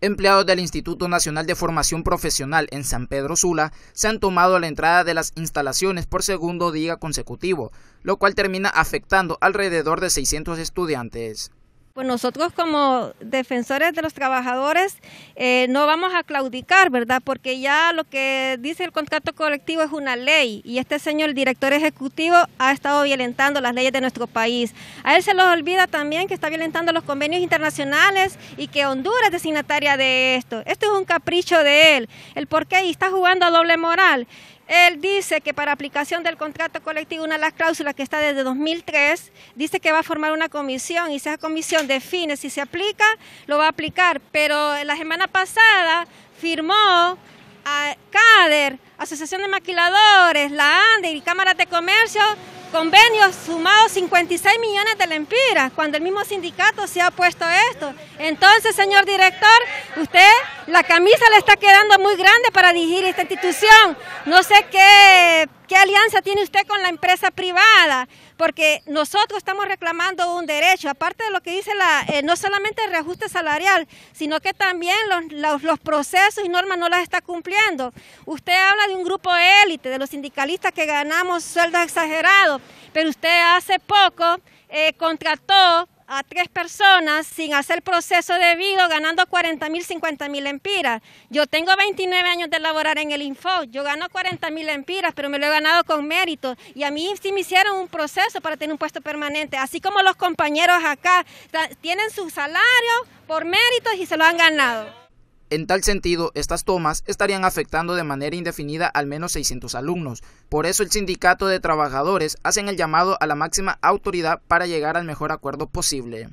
Empleados del Instituto Nacional de Formación Profesional en San Pedro Sula se han tomado la entrada de las instalaciones por segundo día consecutivo, lo cual termina afectando alrededor de 600 estudiantes pues nosotros como defensores de los trabajadores eh, no vamos a claudicar, ¿verdad? Porque ya lo que dice el contrato colectivo es una ley y este señor, el director ejecutivo, ha estado violentando las leyes de nuestro país. A él se los olvida también que está violentando los convenios internacionales y que Honduras es designataria de esto. Esto es un capricho de él. El por qué y está jugando a doble moral. Él dice que para aplicación del contrato colectivo, una de las cláusulas que está desde 2003, dice que va a formar una comisión y esa comisión define si se aplica, lo va a aplicar. Pero la semana pasada firmó a CADER, Asociación de Maquiladores, la ANDE y Cámara de Comercio, convenios sumados 56 millones de lempiras, cuando el mismo sindicato se ha puesto esto. Entonces, señor director, Usted, la camisa le está quedando muy grande para dirigir esta institución. No sé qué, qué alianza tiene usted con la empresa privada, porque nosotros estamos reclamando un derecho, aparte de lo que dice la, eh, no solamente el reajuste salarial, sino que también los, procesos y normas no las está cumpliendo. Usted habla de un grupo élite, de los sindicalistas que ganamos sueldos exagerados, pero usted hace poco eh, contrató a tres personas sin hacer proceso debido, ganando 40 mil, 50 mil empiras. Yo tengo 29 años de laborar en el Info, yo gano 40 mil empiras, pero me lo he ganado con mérito. Y a mí sí me hicieron un proceso para tener un puesto permanente, así como los compañeros acá tienen su salario por méritos y se lo han ganado. En tal sentido, estas tomas estarían afectando de manera indefinida al menos 600 alumnos. Por eso el sindicato de trabajadores hacen el llamado a la máxima autoridad para llegar al mejor acuerdo posible.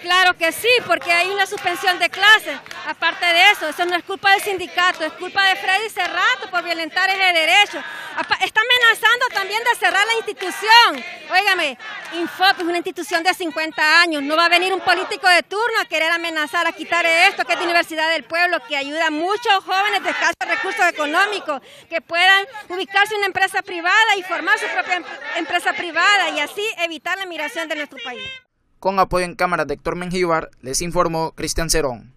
Claro que sí, porque hay una suspensión de clases. Aparte de eso, eso no es culpa del sindicato, es culpa de Freddy Cerrato por violentar ese derecho. Está amenazando también de cerrar la institución. Óigame, Infop es una institución de 50 años. No va a venir un político de turno a querer amenazar a quitar esto que es de Universidad del Pueblo, que ayuda a muchos jóvenes de escasos recursos económicos, que puedan ubicarse en una empresa privada y formar su propia em, empresa privada y así evitar la migración de nuestro país. Con apoyo en cámara de Héctor Mengíbar, les informó Cristian Cerón.